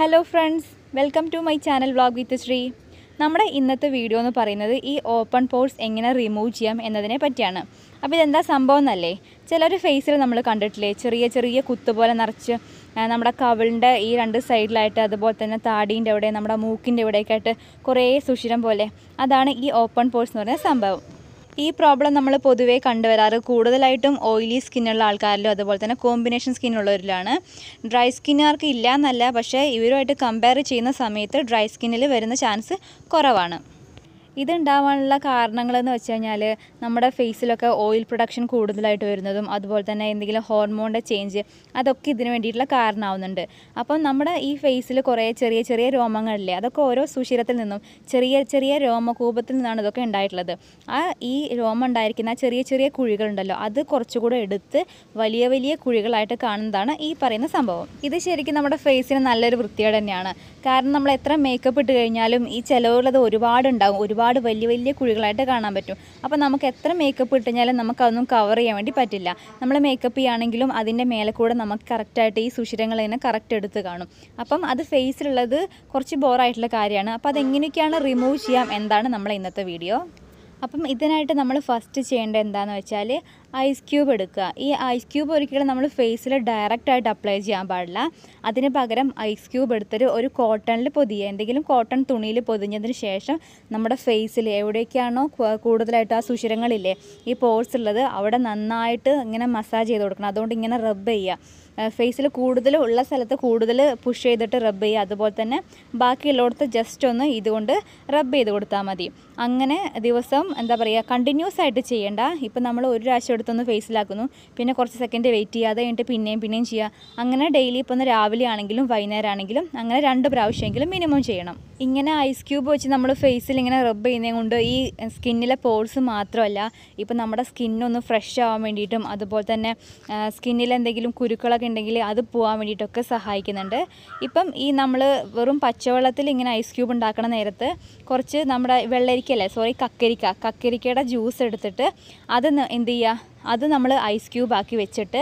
hello friends welcome to my channel vlog with Sree നമ്മുടെ ഇന്നത്തെ video എന്ന് പറയുന്നത് ഈ ഓപ്പൺ പോർട്സ് എങ്ങനെ റിമൂവ് ചെയ്യാം എന്നതിനെ പറ്റിയാണ് അപ്പോൾ ഇതെന്താ സംഭവം എന്നല്ലേ ചിലർ ഫേസിൽ നമ്മൾ കണ്ടിട്ടില്ലേ ചെറിയ ചെറിയ കുത്ത് പോലെ നിറച്ച് നമ്മുടെ കവിളിൻ്റെ ഈ രണ്ട് സൈഡിലായിട്ട് അതുപോലെ തന്നെ താടീൻ്റെ അവിടെ നമ്മുടെ മൂക്കിൻ്റെ ഇവിടെയൊക്കെ ആയിട്ട് കുറേ സുഷിരം പോലെ അതാണ് ഈ ഓപ്പൺ പോർട്സ് എന്ന് പറയുന്ന സംഭവം ഈ പ്രോബ്ലം നമ്മൾ പൊതുവേ കണ്ടുവരാറ് കൂടുതലായിട്ടും ഓയിലി സ്കിന്നുള്ള ആൾക്കാരിലും അതുപോലെ തന്നെ കോമ്പിനേഷൻ സ്കിന്നുള്ളവരിലാണ് ഡ്രൈ സ്കിന്നുകാർക്ക് ഇല്ല എന്നല്ല പക്ഷേ ഇവരുമായിട്ട് കമ്പയർ ചെയ്യുന്ന സമയത്ത് ഡ്രൈ സ്കിന്നിൽ വരുന്ന ചാൻസ് കുറവാണ് ഇതുണ്ടാവാനുള്ള കാരണങ്ങളെന്ന് വെച്ച് കഴിഞ്ഞാൽ നമ്മുടെ ഫേസിലൊക്കെ ഓയിൽ പ്രൊഡക്ഷൻ കൂടുതലായിട്ട് വരുന്നതും അതുപോലെ തന്നെ എന്തെങ്കിലും ഹോർമോണിൻ്റെ ചേഞ്ച് അതൊക്കെ ഇതിന് വേണ്ടിയിട്ടുള്ള കാരണമാവുന്നുണ്ട് അപ്പം നമ്മുടെ ഈ ഫേസിൽ കുറേ ചെറിയ ചെറിയ രോമങ്ങളില്ലേ അതൊക്കെ ഓരോ സുഷിരത്തിൽ നിന്നും ചെറിയ ചെറിയ രോമകൂപത്തിൽ നിന്നാണ് ഇതൊക്കെ ഉണ്ടായിട്ടുള്ളത് ആ ഈ രോമം ഉണ്ടായിരിക്കുന്ന ചെറിയ ചെറിയ കുഴികളുണ്ടല്ലോ അത് കുറച്ചുകൂടെ എടുത്ത് വലിയ വലിയ കുഴികളായിട്ട് കാണുന്നതാണ് ഈ പറയുന്ന സംഭവം ഇത് ശരിക്കും നമ്മുടെ ഫേസിന് നല്ലൊരു വൃത്തിയോടെ തന്നെയാണ് കാരണം നമ്മൾ എത്ര മേക്കപ്പ് ഇട്ട് കഴിഞ്ഞാലും ഈ ചിലവുകളത് ഒരുപാടുണ്ടാകും ഒരുപാട് ഒരുപാട് വലിയ വലിയ കുഴികളായിട്ട് കാണാൻ പറ്റും അപ്പോൾ നമുക്ക് എത്ര മേക്കപ്പ് ഇട്ടുകഴിഞ്ഞാലും നമുക്കതൊന്നും കവർ ചെയ്യാൻ വേണ്ടി പറ്റില്ല നമ്മൾ മേക്കപ്പ് ചെയ്യുകയാണെങ്കിലും അതിൻ്റെ മേലെ കൂടെ നമുക്ക് കറക്റ്റായിട്ട് ഈ സുഷിരങ്ങൾ തന്നെ കറക്റ്റ് എടുത്ത് കാണും അപ്പം അത് ഫേസിലുള്ളത് കുറച്ച് ബോറായിട്ടുള്ള കാര്യമാണ് അപ്പോൾ അതെങ്ങനെയൊക്കെയാണ് റിമൂവ് ചെയ്യാം എന്താണ് നമ്മളെ ഇന്നത്തെ വീഡിയോ അപ്പം ഇതിനായിട്ട് നമ്മൾ ഫസ്റ്റ് ചെയ്യേണ്ടത് എന്താണെന്ന് വെച്ചാൽ ഐസ് ക്യൂബ് എടുക്കുക ഈ ഐസ് ക്യൂബ് ഒരിക്കലും നമ്മൾ ഫേസിൽ ഡയറക്റ്റ് ആയിട്ട് അപ്ലൈ ചെയ്യാൻ പാടില്ല അതിന് പകരം ഐസ് ക്യൂബ് എടുത്തിട്ട് ഒരു കോട്ടണിൽ പൊതിയുക എന്തെങ്കിലും കോട്ടൺ തുണിയിൽ പൊതിഞ്ഞതിന് ശേഷം നമ്മുടെ ഫേസിൽ എവിടേക്കാണോ കൂടുതലായിട്ട് ആ സുഷിരങ്ങളില്ലേ ഈ പോർസ് ഉള്ളത് അവിടെ നന്നായിട്ട് ഇങ്ങനെ മസാജ് ചെയ്ത് കൊടുക്കണം അതുകൊണ്ട് ഇങ്ങനെ റബ്ബ് ചെയ്യുക ഫേസിൽ കൂടുതൽ ഉള്ള സ്ഥലത്ത് കൂടുതൽ പുഷ് ചെയ്തിട്ട് റബ്ബ് ചെയ്യുക അതുപോലെ തന്നെ ബാക്കിയുള്ളിടത്ത് ജസ്റ്റ് ഒന്ന് ഇതുകൊണ്ട് റബ്ബ് ചെയ്ത് കൊടുത്താൽ മതി അങ്ങനെ ദിവസം എന്താ പറയുക കണ്ടിന്യൂസ് ആയിട്ട് ചെയ്യേണ്ട ഇപ്പം നമ്മൾ ഒരു പ്രാവശ്യം എടുത്തൊന്ന് ഫേസിലാക്കുന്നു പിന്നെ കുറച്ച് സെക്കൻഡ് വെയിറ്റ് ചെയ്യാതെ കഴിഞ്ഞിട്ട് പിന്നെയും പിന്നെയും ചെയ്യുക അങ്ങനെ ഡെയിലി ഇപ്പോൾ ഒന്ന് രാവിലെ ആണെങ്കിലും വൈകുന്നേരം ആണെങ്കിലും അങ്ങനെ രണ്ട് പ്രാവശ്യമെങ്കിലും മിനിമം ചെയ്യണം ഇങ്ങനെ ഐസ് ക്യൂബ് വെച്ച് നമ്മൾ ഫേസിൽ ഇങ്ങനെ റബ്ബ് ചെയ്യുന്നത് കൊണ്ട് ഈ സ്കിന്നിലെ പോൾസ് മാത്രമല്ല ഇപ്പം നമ്മുടെ സ്കിന്നൊന്ന് ഫ്രഷ് ആവാൻ വേണ്ടിയിട്ടും അതുപോലെ തന്നെ സ്കിന്നിൽ എന്തെങ്കിലും കുരുക്കളൊക്കെ ഉണ്ടെങ്കിൽ അത് പോകാൻ വേണ്ടിയിട്ടൊക്കെ സഹായിക്കുന്നുണ്ട് ഇപ്പം ഈ നമ്മൾ വെറും പച്ചവെള്ളത്തിൽ ഇങ്ങനെ ഐസ് ക്യൂബ് ഉണ്ടാക്കണ നേരത്ത് കുറച്ച് നമ്മുടെ വെള്ളരിക്കല്ലേ സോറി കക്കരിക്ക കക്കരിക്കയുടെ ജ്യൂസ് എടുത്തിട്ട് അത് എന്ത് ചെയ്യുക അത് നമ്മൾ ഐസ് ക്യൂബാക്കി വെച്ചിട്ട്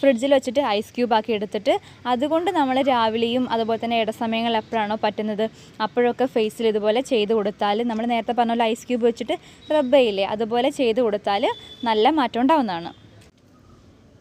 ഫ്രിഡ്ജിൽ വെച്ചിട്ട് ഐസ് ക്യൂബാക്കി എടുത്തിട്ട് അതുകൊണ്ട് നമ്മൾ രാവിലെയും അതുപോലെ തന്നെ ഇടസമയങ്ങളിൽ എപ്പോഴാണോ പറ്റുന്നത് അപ്പോഴൊക്കെ ഫേസിൽ ഇതുപോലെ ചെയ്ത് കൊടുത്താൽ നമ്മൾ നേരത്തെ പറഞ്ഞ പോലെ ഐസ് ക്യൂബ് വെച്ചിട്ട് റബ്ബയില്ലേ അതുപോലെ ചെയ്ത് കൊടുത്താൽ നല്ല മാറ്റം ഉണ്ടാവുന്നതാണ്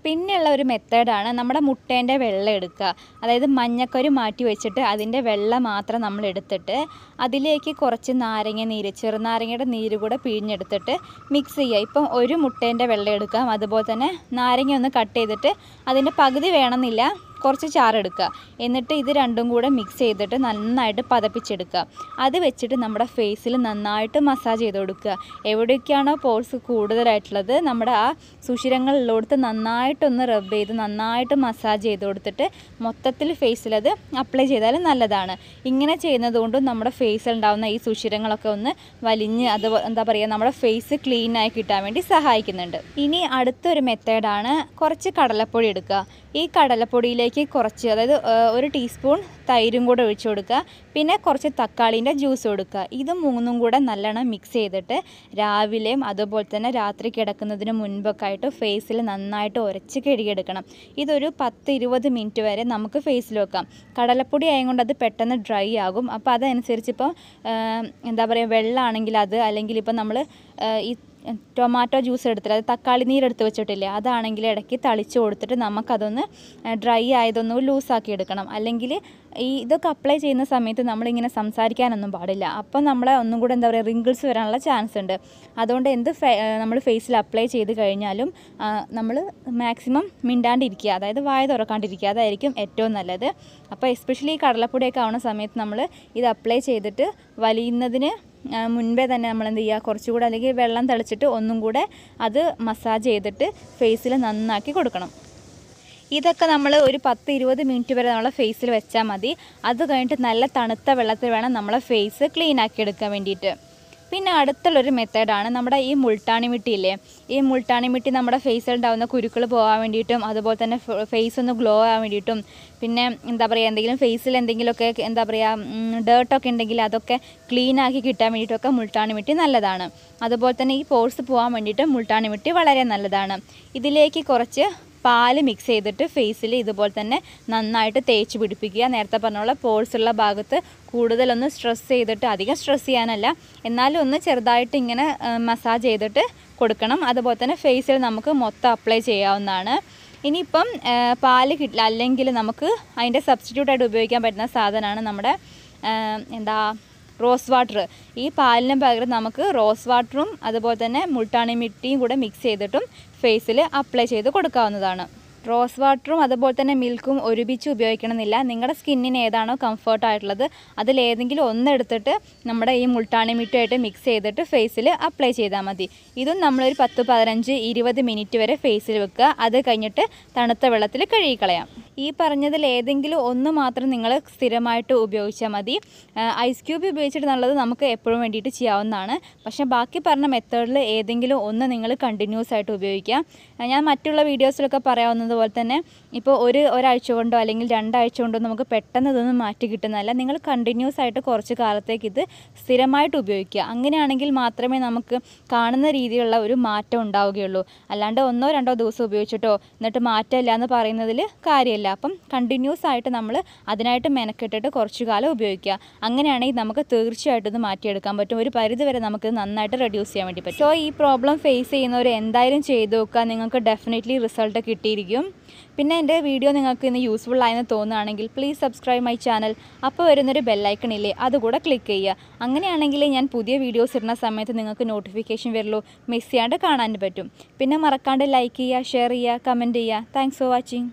പിന്നെയുള്ള ഒരു മെത്തേഡാണ് നമ്മുടെ മുട്ടേൻ്റെ വെള്ളം എടുക്കുക അതായത് മഞ്ഞക്കൊരു മാറ്റി വെച്ചിട്ട് അതിൻ്റെ വെള്ളം മാത്രം നമ്മൾ എടുത്തിട്ട് അതിലേക്ക് കുറച്ച് നാരങ്ങ നീര് ചെറുനാരങ്ങയുടെ നീര് കൂടെ പിഴിഞ്ഞെടുത്തിട്ട് മിക്സ് ചെയ്യുക ഇപ്പം ഒരു മുട്ടേൻ്റെ വെള്ളം എടുക്കാം അതുപോലെ തന്നെ നാരങ്ങ ഒന്ന് കട്ട് ചെയ്തിട്ട് അതിൻ്റെ പകുതി വേണമെന്നില്ല കുറച്ച് ചാറെടുക്കുക എന്നിട്ട് ഇത് രണ്ടും കൂടെ മിക്സ് ചെയ്തിട്ട് നന്നായിട്ട് പതപ്പിച്ചെടുക്കുക അത് വെച്ചിട്ട് നമ്മുടെ ഫേസിൽ നന്നായിട്ട് മസാജ് ചെയ്ത് കൊടുക്കുക എവിടെയൊക്കെയാണോ പോൾസ് കൂടുതലായിട്ടുള്ളത് നമ്മുടെ ആ സുഷിരങ്ങളിലോടുത്ത് നന്നായിട്ടൊന്ന് റബ്ബ് ചെയ്ത് നന്നായിട്ട് മസാജ് ചെയ്ത് കൊടുത്തിട്ട് മൊത്തത്തിൽ ഫേസിലത് അപ്ലൈ ചെയ്താൽ നല്ലതാണ് ഇങ്ങനെ ചെയ്യുന്നത് കൊണ്ടും നമ്മുടെ ഫേസിലുണ്ടാകുന്ന ഈ സുഷിരങ്ങളൊക്കെ ഒന്ന് വലിഞ്ഞ് അത് എന്താ പറയുക നമ്മുടെ ഫേസ് ക്ലീൻ ആയി കിട്ടാൻ വേണ്ടി സഹായിക്കുന്നുണ്ട് ഇനി അടുത്തൊരു മെത്തേഡാണ് കുറച്ച് കടലപ്പൊടി എടുക്കുക ഈ കടലപ്പൊടിയിലേക്ക് അതിലേക്ക് കുറച്ച് അതായത് ഒരു ടീസ്പൂൺ തൈരും കൂടെ ഒഴിച്ചു കൊടുക്കുക പിന്നെ കുറച്ച് തക്കാളീൻ്റെ ജ്യൂസ് കൊടുക്കുക ഇത് മൂന്നും കൂടെ നല്ലോണം മിക്സ് ചെയ്തിട്ട് രാവിലെയും അതുപോലെ തന്നെ രാത്രി കിടക്കുന്നതിന് മുൻപൊക്കെ ആയിട്ട് ഫേസിൽ നന്നായിട്ട് ഉരച്ച് കഴുകിയെടുക്കണം ഇതൊരു പത്ത് ഇരുപത് മിനിറ്റ് വരെ നമുക്ക് ഫേസിൽ വെക്കാം കടലപ്പൊടി ആയതുകൊണ്ട് അത് പെട്ടെന്ന് ഡ്രൈ ആകും അപ്പോൾ അതനുസരിച്ച് ഇപ്പോൾ എന്താ പറയുക വെള്ളമാണെങ്കിൽ അത് അല്ലെങ്കിൽ ഇപ്പോൾ നമ്മൾ ഈ ടൊമാറ്റോ ജ്യൂസ് എടുത്തില്ല അത് തക്കാളി നീരെടുത്ത് വെച്ചിട്ടില്ലേ അതാണെങ്കിൽ ഇടയ്ക്ക് തളിച്ച് കൊടുത്തിട്ട് നമുക്കതൊന്ന് ഡ്രൈ ആയതൊന്ന് ലൂസാക്കി എടുക്കണം അല്ലെങ്കിൽ ഈ ഇതൊക്കെ അപ്ലൈ ചെയ്യുന്ന സമയത്ത് നമ്മളിങ്ങനെ സംസാരിക്കാനൊന്നും പാടില്ല അപ്പം നമ്മളെ ഒന്നും കൂടെ എന്താ പറയുക റിങ്കിൾസ് വരാനുള്ള ചാൻസ് ഉണ്ട് അതുകൊണ്ട് എന്ത് നമ്മൾ ഫേസിൽ അപ്ലൈ ചെയ്ത് കഴിഞ്ഞാലും നമ്മൾ മാക്സിമം മിണ്ടാണ്ടിരിക്കുക അതായത് വായ തുറക്കാണ്ടിരിക്കുക അതായിരിക്കും ഏറ്റവും നല്ലത് അപ്പോൾ എസ്പെഷ്യലി ഈ കടലപ്പൊടിയൊക്കെ ആവുന്ന സമയത്ത് നമ്മൾ ഇത് അപ്ലൈ ചെയ്തിട്ട് വലിയുന്നതിന് മുൻപേ തന്നെ നമ്മൾ എന്ത് ചെയ്യുക കുറച്ചുകൂടെ അല്ലെങ്കിൽ വെള്ളം തളിച്ചിട്ട് ഒന്നും കൂടെ അത് മസാജ് ചെയ്തിട്ട് ഫേസിൽ നന്നാക്കി കൊടുക്കണം ഇതൊക്കെ നമ്മൾ ഒരു പത്ത് ഇരുപത് മിനിറ്റ് വരെ നമ്മളെ ഫേസിൽ വെച്ചാൽ മതി അത് കഴിഞ്ഞിട്ട് നല്ല തണുത്ത വെള്ളത്തിൽ വേണം നമ്മളെ ഫേസ് ക്ലീൻ ആക്കി എടുക്കാൻ വേണ്ടിയിട്ട് പിന്നെ അടുത്തുള്ളൊരു മെത്തേഡാണ് നമ്മുടെ ഈ മുൾട്ടാണി മിട്ടിയില്ലേ ഈ മുൾട്ടാണി മിട്ടി നമ്മുടെ ഫേസിൽ ഉണ്ടാകുന്ന കുരുക്കൾ പോകാൻ വേണ്ടിയിട്ടും അതുപോലെ തന്നെ ഫേസ് ഒന്ന് ഗ്ലോ ആകാൻ വേണ്ടിയിട്ടും പിന്നെ എന്താ പറയുക എന്തെങ്കിലും ഫേസിൽ എന്തെങ്കിലുമൊക്കെ എന്താ പറയുക ഡേർട്ടൊക്കെ ഉണ്ടെങ്കിൽ അതൊക്കെ ക്ലീൻ ആക്കി കിട്ടാൻ വേണ്ടിയിട്ടൊക്കെ മുൾട്ടാണി മിട്ടി നല്ലതാണ് അതുപോലെ തന്നെ ഈ പോഴ്സ് പോകാൻ വേണ്ടിയിട്ട് മുൾട്ടാണി മിട്ടി വളരെ നല്ലതാണ് ഇതിലേക്ക് കുറച്ച് പാൽ മിക്സ് ചെയ്തിട്ട് ഫേസിൽ ഇതുപോലെ തന്നെ നന്നായിട്ട് തേച്ച് പിടിപ്പിക്കുക നേരത്തെ പറഞ്ഞോളെ പോൾസുള്ള ഭാഗത്ത് കൂടുതലൊന്ന് സ്ട്രെസ് ചെയ്തിട്ട് അധികം സ്ട്രെസ് ചെയ്യാനല്ല എന്നാലും ഒന്ന് ചെറുതായിട്ട് ഇങ്ങനെ മസാജ് ചെയ്തിട്ട് കൊടുക്കണം അതുപോലെ തന്നെ ഫേസിൽ നമുക്ക് മൊത്തം അപ്ലൈ ചെയ്യാവുന്നതാണ് ഇനിയിപ്പം പാല് കിട്ടില്ല അല്ലെങ്കിൽ നമുക്ക് അതിൻ്റെ സബ്സ്റ്റിറ്റ്യൂട്ടായിട്ട് ഉപയോഗിക്കാൻ പറ്റുന്ന സാധനമാണ് നമ്മുടെ എന്താ റോസ് വാട്ടർ ഈ പാലിന് പകരം നമുക്ക് റോസ് വാട്ടറും അതുപോലെ തന്നെ മുൾട്ടാണി മിട്ടിയും കൂടെ മിക്സ് ചെയ്തിട്ടും ഫേസിൽ അപ്ലൈ ചെയ്ത് കൊടുക്കാവുന്നതാണ് റോസ് വാട്ടറും അതുപോലെ തന്നെ മിൽക്കും ഒരുമിച്ച് ഉപയോഗിക്കണമെന്നില്ല നിങ്ങളുടെ സ്കിന്നിന് ഏതാണോ കംഫർട്ട് ആയിട്ടുള്ളത് അതിലേതെങ്കിലും ഒന്നെടുത്തിട്ട് നമ്മുടെ ഈ മുൾട്ടാണി മിട്ടുമായിട്ട് മിക്സ് ചെയ്തിട്ട് ഫേസിൽ അപ്ലൈ ചെയ്താൽ മതി ഇതും നമ്മളൊരു പത്ത് പതിനഞ്ച് ഇരുപത് മിനിറ്റ് വരെ ഫേസിൽ വെക്കുക അത് കഴിഞ്ഞിട്ട് തണുത്ത വെള്ളത്തിൽ കഴുകിക്കളയാം ഈ പറഞ്ഞതിൽ ഏതെങ്കിലും ഒന്ന് മാത്രം നിങ്ങൾ സ്ഥിരമായിട്ട് ഉപയോഗിച്ചാൽ മതി ഐസ് ക്യൂബ് ഉപയോഗിച്ചിട്ട് നല്ലത് നമുക്ക് എപ്പോഴും വേണ്ടിയിട്ട് ചെയ്യാവുന്നതാണ് പക്ഷേ ബാക്കി പറഞ്ഞ മെത്തേഡിൽ ഏതെങ്കിലും ഒന്ന് നിങ്ങൾ കണ്ടിന്യൂസ് ആയിട്ട് ഉപയോഗിക്കാം ഞാൻ മറ്റുള്ള വീഡിയോസിലൊക്കെ പറയാവുന്നത് അതുപോലെ തന്നെ ഇപ്പോൾ ഒരു ഒരാഴ്ച കൊണ്ടോ അല്ലെങ്കിൽ രണ്ടാഴ്ച കൊണ്ടോ നമുക്ക് പെട്ടെന്ന് ഇതൊന്നും മാറ്റി കിട്ടുന്നതല്ല നിങ്ങൾ കണ്ടിന്യൂസ് ആയിട്ട് കുറച്ച് കാലത്തേക്ക് ഇത് സ്ഥിരമായിട്ട് ഉപയോഗിക്കുക അങ്ങനെയാണെങ്കിൽ മാത്രമേ നമുക്ക് കാണുന്ന രീതിയിലുള്ള ഒരു മാറ്റം ഉണ്ടാവുകയുള്ളൂ അല്ലാണ്ട് ഒന്നോ രണ്ടോ ദിവസം ഉപയോഗിച്ചിട്ടോ എന്നിട്ട് മാറ്റമില്ല എന്ന് പറയുന്നതിൽ കാര്യമില്ല അപ്പം കണ്ടിന്യൂസ് ആയിട്ട് നമ്മൾ അതിനായിട്ട് മെനക്കെട്ടിട്ട് കുറച്ച് കാലം ഉപയോഗിക്കുക അങ്ങനെയാണെങ്കിൽ നമുക്ക് തീർച്ചയായിട്ടും ഇത് മാറ്റിയെടുക്കാൻ പറ്റും ഒരു പരിധി വരെ നമുക്ക് നന്നായിട്ട് റെഡ്യൂസ് ചെയ്യാൻ വേണ്ടി പറ്റും സോ ഈ പ്രോബ്ലം ഫേസ് ചെയ്യുന്നവർ എന്തായാലും ചെയ്തു നോക്കുക നിങ്ങൾക്ക് ഡെഫിനറ്റ്ലി റിസൾട്ട് കിട്ടിയിരിക്കും പിന്നെ എൻ്റെ വീഡിയോ നിങ്ങൾക്ക് ഇന്ന് യൂസ്ഫുൾ ആയെന്ന് തോന്നുകയാണെങ്കിൽ പ്ലീസ് സബ്സ്ക്രൈബ് മൈ ചാനൽ അപ്പോൾ വരുന്നൊരു ബെല്ലൈക്കൺ ഇല്ലേ അതുകൂടെ ക്ലിക്ക് ചെയ്യുക അങ്ങനെയാണെങ്കിൽ ഞാൻ പുതിയ വീഡിയോസ് ഇടുന്ന സമയത്ത് നിങ്ങൾക്ക് നോട്ടിഫിക്കേഷൻ വരുള്ളൂ മിസ് ചെയ്യാണ്ട് കാണാൻ പറ്റും പിന്നെ മറക്കാണ്ട് ലൈക്ക് ചെയ്യുക ഷെയർ ചെയ്യുക കമൻറ്റ് ചെയ്യുക താങ്ക്സ് ഫോർ വാച്ചിങ്